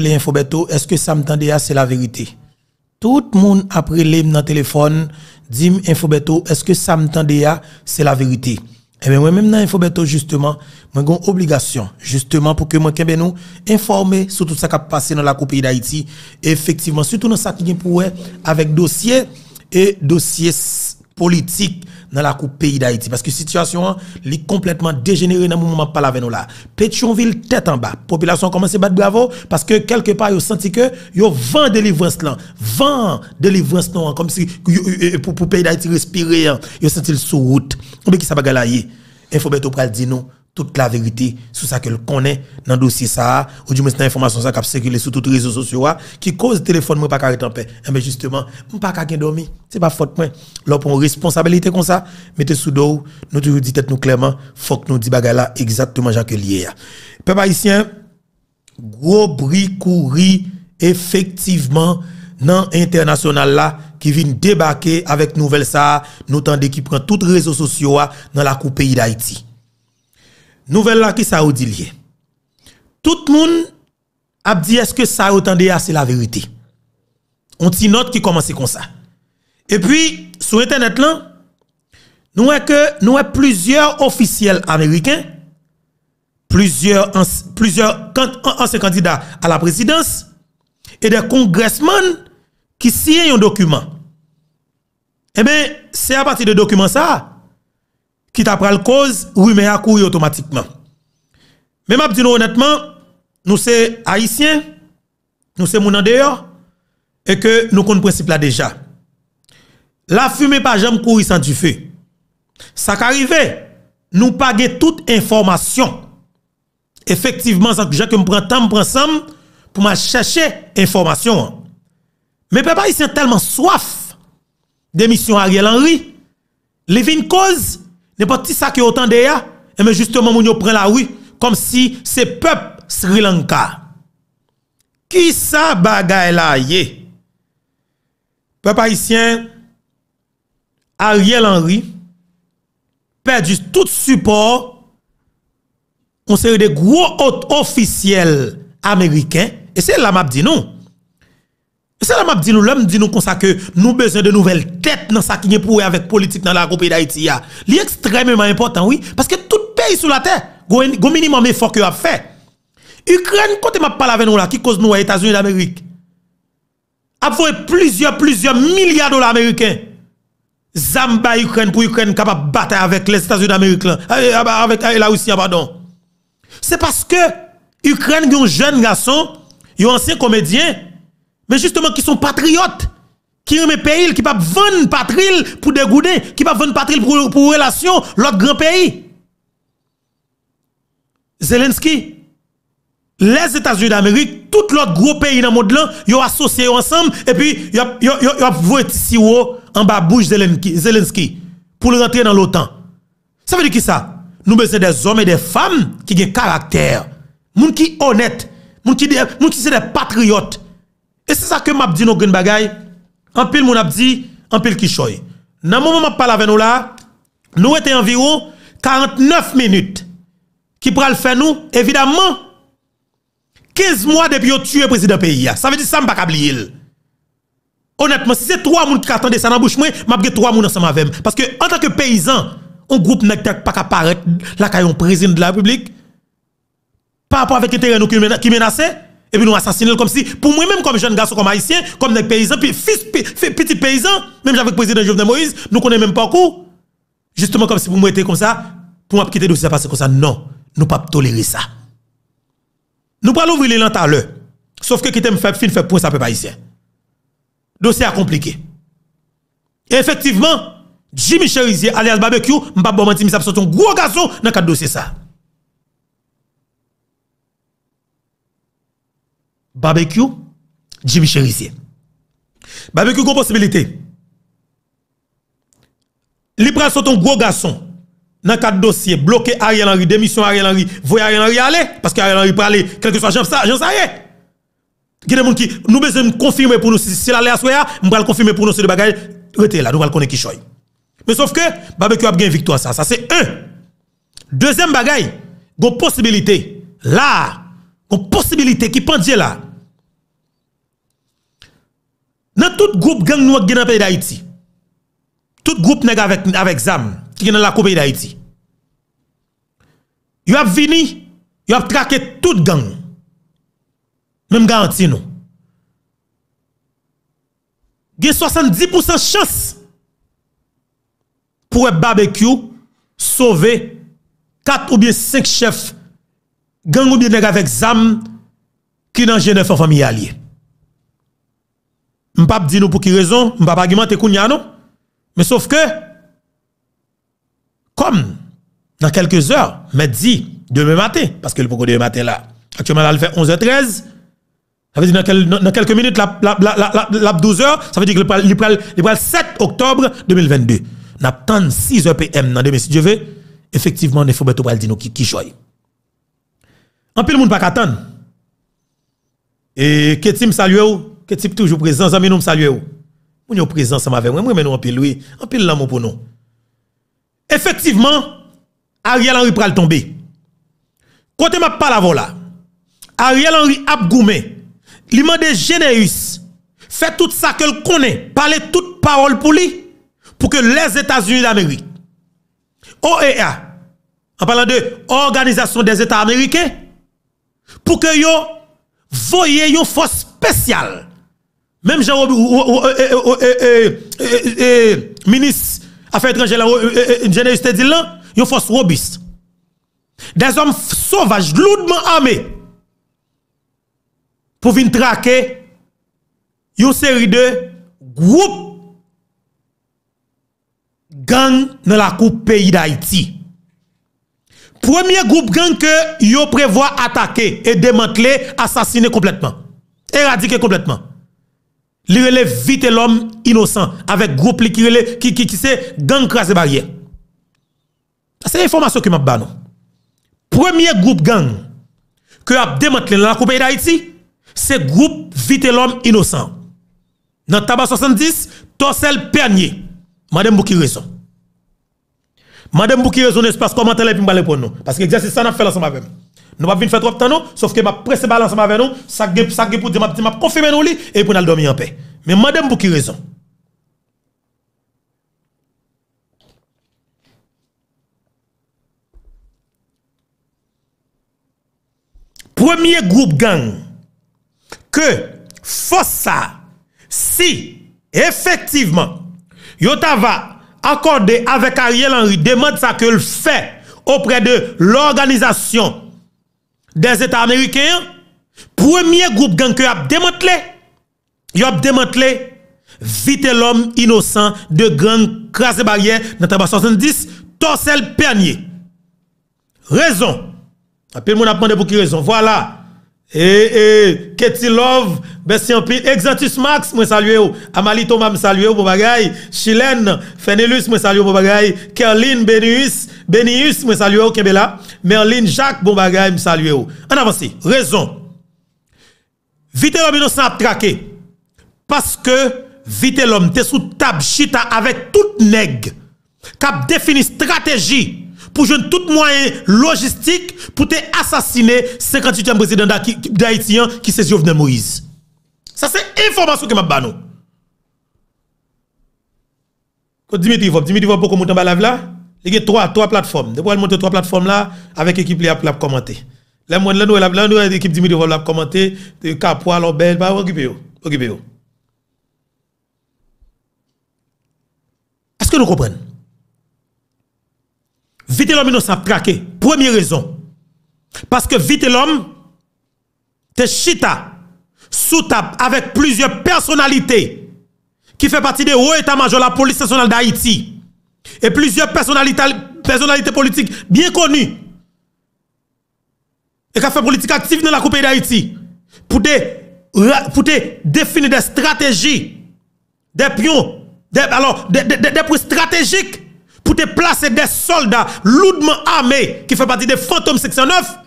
les infobeto est-ce que ça m'a déjà C'est la vérité. Tout le monde le téléphone, téléphone, telefon, info est infobeto, ça ça que ça C'est la vérité. Et eh bien, moi-même, dans Infobeto, justement, moi, j'ai une obligation, justement, pour que moi, que ben, nous informer sur tout ça qui a passé dans la Coupe d'Haïti. Effectivement, surtout dans ça qui est pour avec dossier et dossier politique dans la coupe pays d'Haïti. Parce que la situation, est complètement dégénérée dans le moment parle avec nous là. Pétionville, tête en bas. la Population commence à battre bravo parce que quelque part, ils senti que ils vend délivrance là. vent délivrance là. Comme si, euh, euh, euh, pour, le pays d'Haïti respirer, hein. ils senti le sous route. Mais qui ça va galayer? au pral dit non toute la vérité sur ça qu'elle connaît dans le dossier ça, ou du moins dans information ça qui a circulé sur tous les réseaux sociaux, hein, qui cause le téléphone moi pas carré en paix. Mais eh justement, moi pas carré dormi. C'est pas faute moi. Là, responsabilité comme ça, mettez sous dos, nous toujours dit tête nous clairement, faut que nous dit bagay là exactement Jacques lié. Hein. Peuple haïtien, gros bruit effectivement dans international là qui vient débarquer avec nouvelle ça, nous tendez qui prend toutes les réseaux sociaux hein, dans la coupe pays d'Haïti nouvelle là qui ça Tout le monde a dit est-ce que ça autant de c'est la vérité. On t'y note qui commence comme ça. Et puis sur internet là, nous avons plusieurs officiels américains, plusieurs plusieurs candidats à la présidence et des congressmen qui signent un document. Eh bien, c'est à partir de documents ça qui t'apprend la le cause, oui, mais a couru automatiquement. Mais m'a dis honnêtement, nous sommes haïtiens, nous sommes mon en et que nous comprenons le principe là déjà. La fumée pas jamais couru sans du feu. Ça qu'arrive, nous paguer toute information. Effectivement, ça que me prend temps, pour ma chercher information. Mais papa, ils sont tellement soif d'émission Ariel Henry. Les cause N'importe qui ça que autant de ya, et eh mais justement moun yo prend la rue comme si c'est peuple Sri Lanka. Qui ça bagay la ye? Peuple haïtien Ariel Henry perdu tout support on serait de gros officiels américains et c'est la map dit non c'est là que je nous, l'homme dit nous comme ça que nous besoin de nouvelles têtes dans ça qui est pour avec politique dans la groupe d'Haïti. C'est extrêmement important, oui, parce que tout pays sur la terre, il un minimum effort que a fait. Ukraine, quand m'a parlé avec nous là, qui cause nous aux États-Unis d'Amérique, a fait plusieurs, plusieurs milliards de dollars américains. Zamba Ukraine pour Ukraine capable de battre avec les États-Unis d'Amérique, euh, euh, bah, avec euh, la Russie, ah, pardon. C'est parce que Ukraine, un jeune garçon, un ancien comédien, mais justement qui sont patriotes, qui aiment des pays, qui peuvent vendre patrie pour dégouder, qui peuvent vendre patrie pour, pour relation, l'autre grand pays. Zelensky, les États-Unis d'Amérique, tout l'autre gros pays dans le monde, ils ont associé ensemble et puis ils ont si haut en bas bouche Zelensky pour rentrer dans l'OTAN. Ça veut dire qui ça? Nous besoin des hommes et des femmes qui ont caractère, gens qui honnêtes, gens qui sont des patriotes. Et c'est ça que m'a dit nos grands bagay. En pile mon a dit, en pile qui choy. Dans le moment je parle avec nous là, nous était environ 49 minutes qui pral faire nous évidemment 15 mois depuis ont tué président pays Ça veut dire que ça va pas oublier. Honnêtement, si c'est trois personnes qui attendent ça dans bouche moi, m'a trois moun ensemble avec parce que en tant que paysan, un groupe n'est pas apparaître la caillon président de la République par rapport avec le terrain qui menacé et puis nous assassiner comme si, pour moi-même, comme jeune garçon, comme haïtien, comme paysan, puis fils, petit paysan, même avec le président Jovenel Moïse, nous connaissons même pas coup. Justement, comme si pour moi était comme ça, pour moi quitter le dossier, parce que ça, non, nous ne pouvons pas tolérer ça. Nous pas l'ouvrir les à l'heure. Sauf que quitter me faire fin, pour ça, peu haïtien. Dossier compliqué. Et effectivement, Jimmy Cherizier, alias Barbecue, m'a pas bon menti, ça un gros garçon dans le dossier ça. barbecue, Jimmy Cherizier. Barbecue, une possibilité. Libra sont un gros garçon. Dans quatre dossiers, bloqué Ariel Henry, démission Ariel Henry, voyez Ariel Henry aller, parce que Ariel Henry peut aller, quel soit j'en sais, Il y a des gens qui, nous besoin confirmer pour nous, si c'est l'aller à soya, nous allons confirmer pour nous, c'est le bagage, restez là, nous allons connaître qui choy. Mais sauf que, barbecue a gagné victoire, ça, ça c'est un. Deuxième bagage, une possibilité, là, une possibilité qui pendait là, nan tout goup geng nou wak genan pe iday ti, tout goup nega avek zam, ki genan lakou pe iday ti, yo ap vini, yo ap trake tout geng, menm garantin nou, gen 70% chas, pouwe barbecue, sove, kat oubyen 5 chef, geng oubyen nega avek zam, ki genan jene fò fò miyaliye, pas dire nous pour qui raison, pas argumenter kounya non. Mais sauf que comme dans quelques heures, mais dit demain matin parce que le pourquoi demain matin là. Actuellement il fait 11h13. Ça veut dire dans, quelques minutes la, la, la, la 12h, ça veut dire que le pral, le 7 octobre 2022. N'a 6h PM dans demain si je veux, Effectivement, il faut pas dire qui qui joye. En le monde pas attendre. Et que Tim salue que type toujours présent, amis nous saluons. Nous sommes présents ensemble avec moi, mais nous en pile, oui, en pile l'amour pour nous. Effectivement, Ariel Henry pral tomber. Côté m'a pas la Ariel Henry abgoumé, goumé. Li mande Généus. Fait tout ça que le connaît. Parler toute parole pour lui. Pour que les États-Unis d'Amérique. OEA. En parlant de Organisation des États américains. Pour que yo voyez une force spéciale même jean ministre Affaires étrangères, Général Stedil, là, eh, eh, une force robuste. Des hommes sauvages, lourdement armés, pour venir traquer une série de groupes gangs dans la coupe pays d'Haïti. Premier groupe gang que vous prévoit attaquer et démanteler, assassiner complètement, éradiquer complètement. Li relève vite l'homme innocent avec groupe qui relève qui qui c'est gang crase barrière. C'est information que m'a ba nou Premier groupe gang que a démantelé dans la Coupe d'Haïti, c'est groupe vite l'homme innocent. Dans tabac 70, Torsel Pernier. Madame Bouki raison. Madame Bouki raison espace commentaire me parler pour nous parce que l'exercice ça n'a fait ensemble avec nous pas venir faire trop de temps, sauf que m'a pressé balance avec nous, ça ça pour dire m'a confirmer nous et pour nous dormir en paix. Mais madame pour qui raison Premier groupe gang que force ça si effectivement Yotava accordé avec Ariel Henry demande ça que le fait auprès de l'organisation des États américains, premier groupe gang que a démantelé, il a démantelé vite l'homme innocent de gang crasse barrière dans tabac 70, Torsel Pernier. Raison. Appelez-moi demandé pour qui raison. Voilà. Eh, et eh, Ketty Love, Bessie Exatus Max, moi salue Amali Thomas, salue bon bagay. Chilène, Fenelus, moi salue bon bagay. Kerline Benius, Benius, moi salue au Kebela. Merline Jacques, bon bagay, moi salue En avance, raison. Vite l'homme innocent a Parce que vite l'homme t'es sous tab chita avec tout nèg. Cap définit stratégie pour jouer tout moyen logistique pour te assassiner 58e président d'Haïtien qui hein, se Jovenel Moïse. Ça c'est information que m'a banou. Quand Dimitri Vop, Dimitri Vop pour monter en live là, il y a trois trois plateformes. Il elle monter trois plateformes là avec équipe qui a commenter. Là moi là nous là nous Dimitri Vop va commenter, Capois, Lobel, pas occuper. Occuper. Est-ce que nous comprenons Vite l'homme innocent traqué. Première raison. Parce que vite l'homme, te chita, sous tape avec plusieurs personnalités qui fait partie des hauts états-majors de la police nationale d'Haïti. Et plusieurs personnalités, politiques bien connues. Et qui fait politique active dans la Coupe d'Haïti. Pour pour définir des stratégies, des pions, des, alors, des, des, des, stratégiques pour te placer des soldats lourdement armés qui font partie des fantômes 609,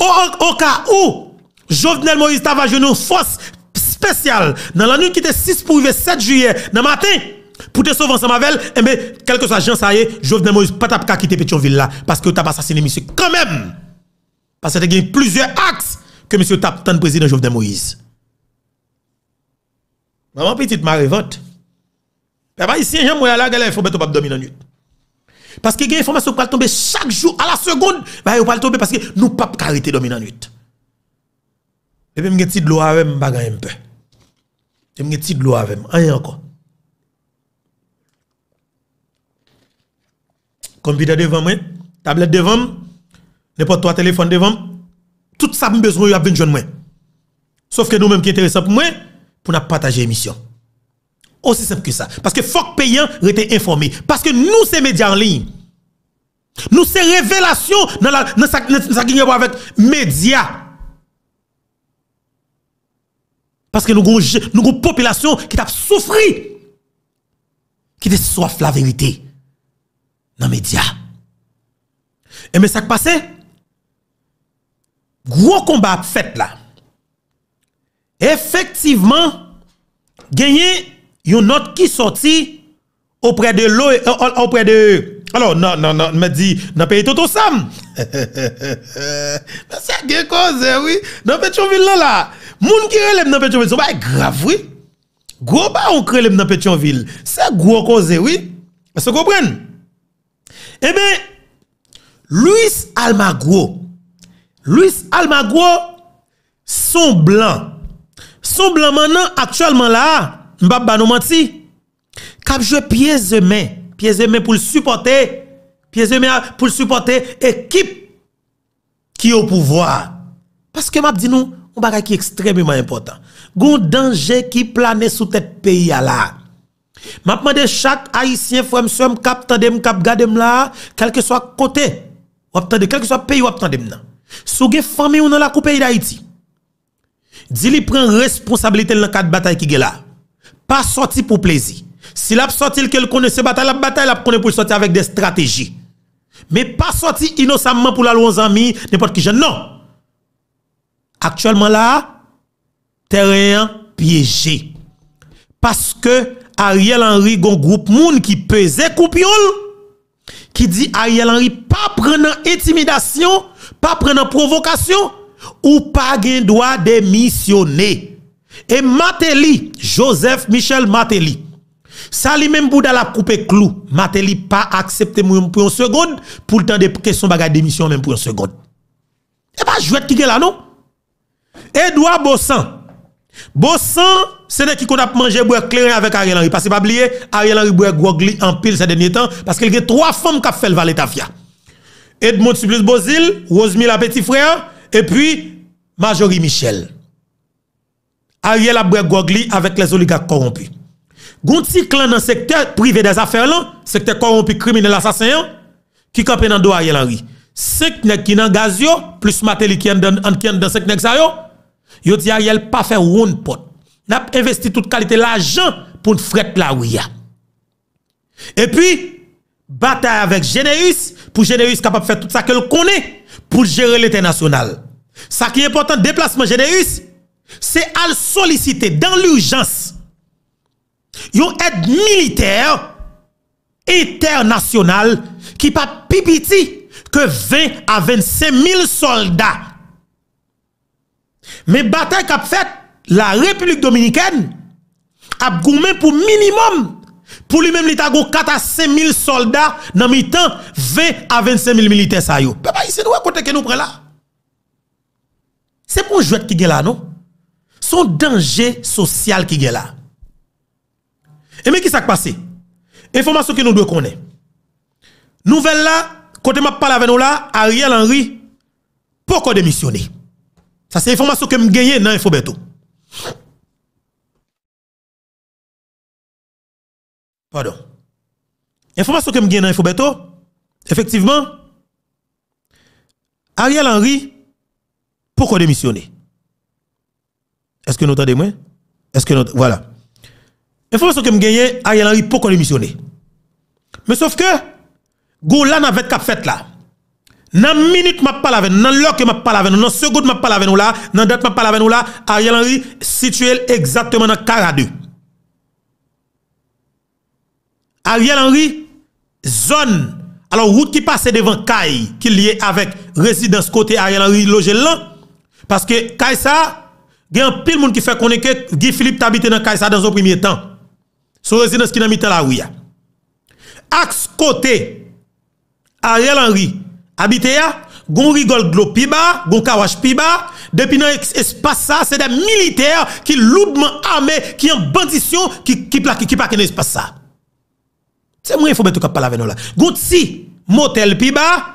au, cas où Jovenel Moïse t'a joué une force spéciale dans la nuit qui était 6 pour le 7 juillet, dans le matin, pour te sauver ensemble avec elle, mais eh quel que soit Jovenel Moïse pas t'a quitter Petionville là, parce que t'as assassiné monsieur quand même. Parce que as plusieurs axes que monsieur t'a tant président Jovenel Moïse. Maman petite m'a vote. Papa ici, j'aime moi là, galère, il faut mettre au pape dans la nuit. Parce que les informations qui tomber chaque jour, à la seconde, bah, pas tomber parce que nous ne pouvons pas arrêter dans la nuit. Et puis, je suis de l'eau avec moi, je un peu. Je vais de l'eau avec moi, rien encore. Computer devant moi, tablette devant moi, n'importe quoi, téléphone devant moi. Tout ça, je besoin de moi. Sauf que nous-mêmes qui est intéressant pour moi, pour nous partager l'émission. Aussi simple que ça. Parce que faut que payant rete informé. Parce que nous, c'est médias en ligne. Nous, c'est révélation dans la, dans ça, avec médias. Parce que nous avons une population qui a souffert. Qui a soif la vérité. Dans les médias. Et mais ça qui passe, gros combat fait là. Effectivement, gagner Yon note qui sorti... auprès de l'eau, euh, euh, auprès de... Alors, non, non, non, me dit, dans pays tout Sam. Mais c'est une cause, eh oui. Dans Pétionville, là, là. Moun qui relève dans Pétionville, c'est pas grave, oui. Gros pas on relève dans Pétionville. C'est gros cause, eh oui. Est-ce que vous comprenez? Eh bien, Luis Almagro. Luis Almagro, son blanc. Son blanc maintenant, actuellement là, Mbap ba nous menti. Kap je pièze et main, Pieds et main pour le supporter, pièze et main pour le supporter équipe qui au pouvoir. Parce que m'a dit nous, on bagay qui est extrêmement important. Gon danger qui plane sous tête pays là. M'a demandé chaque haïtien frèm monsieur kap tande m cap gade m là, quel que soit côté, ou tande quel que soit pays ou tande m nan. Sou gen famille ou dans la coupe pays d'Haïti. dis li prend responsabilité dans cadre bataille qui est là pas sorti pour plaisir. si a sorti qu'elle connaissait bataille, la bataille, la connaît pour sortir avec des stratégies. Mais pas sorti innocemment pour la loi aux amis, n'importe qui jeune. Non. Actuellement là, terrain piégé. Parce que Ariel Henry gon groupe moun qui pesait coupion qui dit Ariel Henry pas prenant intimidation, pas prenant provocation ou pas gain droit démissionner. Et Matéli, Joseph Michel Matéli, ça lui-même Bouddha l'a coupe clou. Matéli pas accepté pour une seconde pour le temps de question bagage d'émission même pour une seconde. Et pas jouet qui est là non. Edouard Bossan. Bossan, c'est de qui qu'on a mangé boire clair avec Ariel Henry parce que pas oublier Ariel Henry boire gogli en pile ces derniers temps parce qu'il y a trois femmes qui ont fait le valetafia. Edmond Sublus Bozil, Rosemi la petit frère et puis Majorie Michel. Ariel a Gogli avec les oligarques corrompus. Gonti clan dans le secteur privé des affaires là, secteur corrompu criminel assassin qui campé dans dos Ariel Henry. 5 qui dans gaz plus Mateli qui en dans 5 sa yo. Yo di Ariel pas fait one pot. N'a investi toute qualité l'argent pour fret la ouya. Et puis bataille avec Généus pour Généus capable de faire tout ça qu'elle connaît pour gérer l'international. Ça qui est important déplacement Généus c'est à solliciter dans l'urgence une aide militaire internationale qui pas pipiti que 20 à 25 000 soldats. Mais bataille qu'a fait la République dominicaine a gourmé pour minimum pour lui-même l'état 4 à 5 000 soldats dans mi-temps 20 à 25 000 militaires Papa, ici nous côté là. C'est pour jouer qui est là non son danger social qui est là. Et mais qui s'est passé? Information que nous devons connaître. Nouvelle là, côté m'a parle avec nous là, Ariel Henry, pourquoi démissionner? Ça c'est information que me gagné dans Infobeto. Pardon. Information que me gagné dans Infobeto, effectivement, Ariel Henry, pourquoi démissionner? Est-ce que nous entendez moi Est-ce que nous... Voilà. Information que je gagne, Ariel Henry pour qu'on démissionne. Mais sauf que, Goula n'a qu'à fait là. Dans la minute je parle avec dans l'heure que je parle avec dans la seconde je parle avec nous là, dans la date je parle avec là, Ariel Henry situé exactement dans 2. Ariel Henry, zone, alors route qui passe devant Kai, qui est liée avec résidence côté Ariel Henry logé là, parce que Kai ça, il y a un pile monde qui fait connaître que Guy Philippe habité dans Kaisa dans un premier temps. Son résidence qui dans la rue. Axe côté Ariel Henry habité là, gon rigole glo kawash piba, depuis dans espace ça, c'est des militaires qui lourdement armés, qui en bandition qui qui plaque qui dans espace ça. C'est moi il faut mettre cap parler avec nous là. Gon motel piba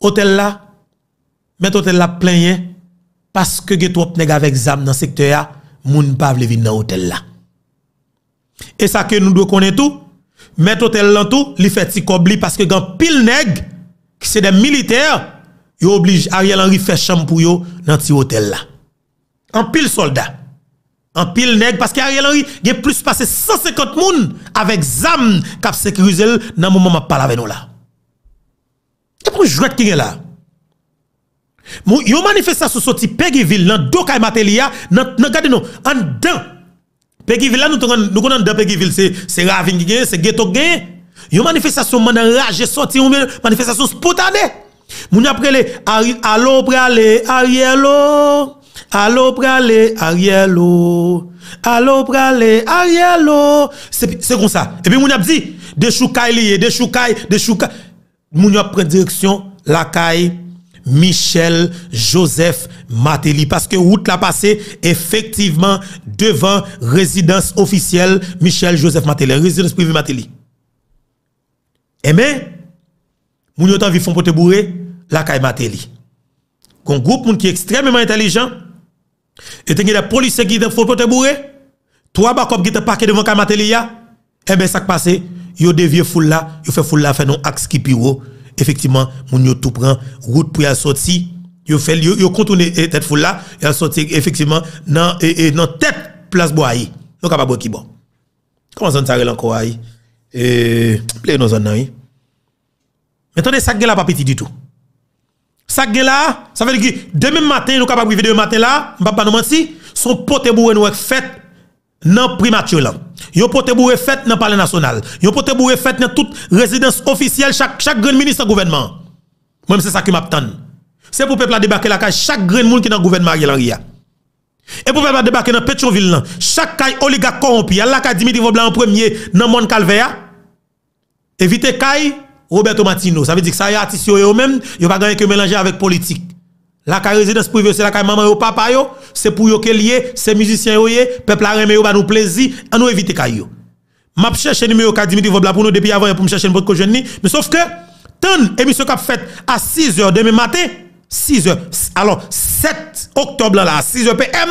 hôtel là, mettre hôtel là plein hein parce que y trop avec ZAM dans ce secteur, moun pa vle vin dans l'hôtel là. Et ça que nous devons connaître tout, mettre l'hôtel là tout, li fait si cobli parce que gant pile nèg, qui c'est des militaires, yo oblige Ariel Henry fait chambre pour yo dans ti hôtel là. En pile soldat. En pile nèg, parce que Ariel Henry a plus passé 150 moun avec ZAM ont sécurisé dans le moment m'a je avec nous là. Et pour jouer qui est là? Yon y sorti Peggyville nan dans kay matelia dans nan gade nou, en dan Peggyville nous nous ton, dans Peggyville c'est se ravin c'est il y gagne. Yon manifestation qui rage sorti, on Yon manifestation spotane Moun apre le, alo prale Arielo Alo prale Arielo Alo prale Arielo C'est comme ça. Et ça, moun ap dit, De des liye, de choukay, de choukay Moun ap direction direction la caille Michel Joseph Matéli. Parce que route l'a passé effectivement devant résidence officielle Michel Joseph Matéli, résidence privée Matéli. Et eh mais, ben, moun yotan vi font pote bourré, la kay Matéli. Un groupe moun qui extrêmement intelligent, et t'en des policiers qui font pote bourré, trois bakop qui te parqué devant kay Matéli là. et eh bien ça passe, yo devie foule là, yo fait foule là, fait non axe qui piro, effectivement, moun yo tout prend route pour y sortir. Yo fait yo, yo et eh, tête foule là, y a sorti effectivement dans et, eh, eh, dans tête place Boaï. Yo capable ki bon. Comment ça s'arrête encore aïe? Et play nos en Mais attendez, ça là pas petit du tout. Ça là, ça veut dire que demain matin, nous capable de demain matin là, m'pa pas nous son pote bourré nous fait nan primature lan. Yo pote fêtes fête nan palais national. Yo pote les fête nan toute résidence officielle chaque chaque grand ministre gouvernement. Même c'est ça qui m'attend. C'est pour peuple à débarquer la caille chaque grand monde qui dans gouvernement Ariel Henry. Et pour peuple à débarquer dans Petroville. lan, chaque caille oligarque corrompu, la caille Dimitri Voblan en premier dans monde calvaire. Évitez caille Roberto Martino, ça veut dire que ça y a artiste yo même, yo pas gagner que mélanger avec politique. La résidence privée, c'est la maman ou papa yo, c'est pour yo que lié, c'est musicien yo peuple a remé yo ba nous plaisir, à nous éviter Je M'a chercher numéro de Dimitri Vobla pour nous depuis avant pour me chercher votre jeune mais sauf que tant émission qu'a fait à 6h demain matin, 6h alors 7 octobre là 6h PM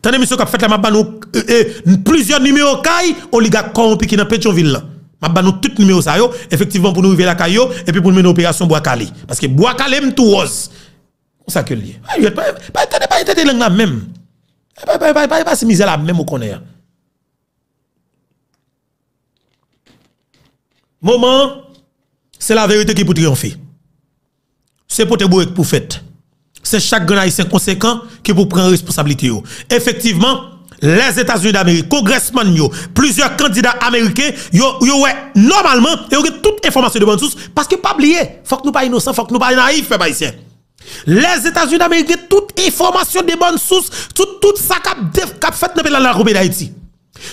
tant émission qu'a fait la m'a ba nous euh, euh, plusieurs numéros y oligarque corrompu qui dans Pétionville là. M'a ba nous tout numéro ça yo effectivement pour nous arriver la caillou et puis pour mener opération Bois Calé parce que Bois Calé m'touose ça que lié. Pas pas pas pas langue même. Pas pas pas pas de misère même au Moment c'est la vérité qui peut triompher. C'est pour te bouer pour fête. C'est chaque grand haïtien conséquent qui peut prendre responsabilité Effectivement, les États-Unis d'Amérique, congressman yo, plusieurs candidats américains, yo, yo ouais, normalement, yo toute information de bonne source, parce que pas oublier, faut que nous pas innocents, faut que nous pas naïfs, les haïtiens. Les États-Unis d'Amérique, toute information de bonnes sources, tout, tout ça qui a fait dans la Coupe d'Haïti.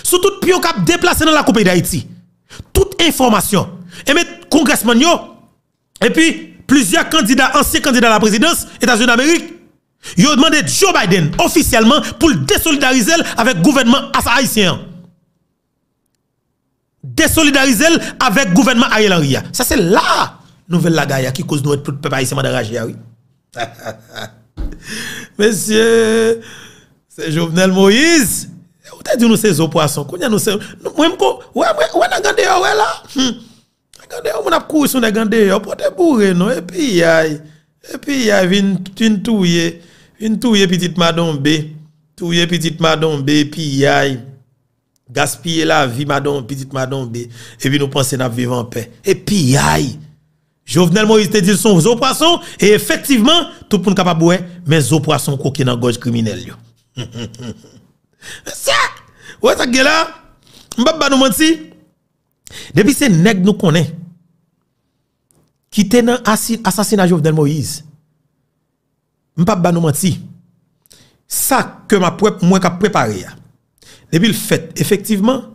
Sous tout pion qui a déplacé dans la Coupe d'Haïti. Toute information. Et mais, congressman et puis, plusieurs candidats, anciens candidats à la présidence, États-Unis d'Amérique, ils ont demandé Joe Biden officiellement pour désolidariser avec le gouvernement haïtien. Désolidariser avec le gouvernement Ariel Henry. Ça, c'est la nouvelle la qui cause nous être peuple haïtien madame Monsieur, c'est Jovenel Moïse. Où t'as dit nous c'est au poisson. Qu'on nous c'est. Moi, ouais, ouais, ouais, n'a gandé, ouais, là. Hum. Gandé, on a couru sur non, et puis, a, Et puis, a une, une touille, une touille petite madame B. Touille petite madame B, puis, Gaspiller la vie, madame, petite madame B. Et puis, nous pensons à vivre en paix. Et puis, Jovenel Moïse te dit son zo poisson et effectivement tout le monde capable boire mais zo poisson sont dans gauche criminel ça ouais ça là pas bah, nous mentir. depuis ces nèg nous connaît qui étaient dans assassinat Jovenel Moïse pas bah, nous mentir. ça que ma moi qu'a préparé depuis le fait effectivement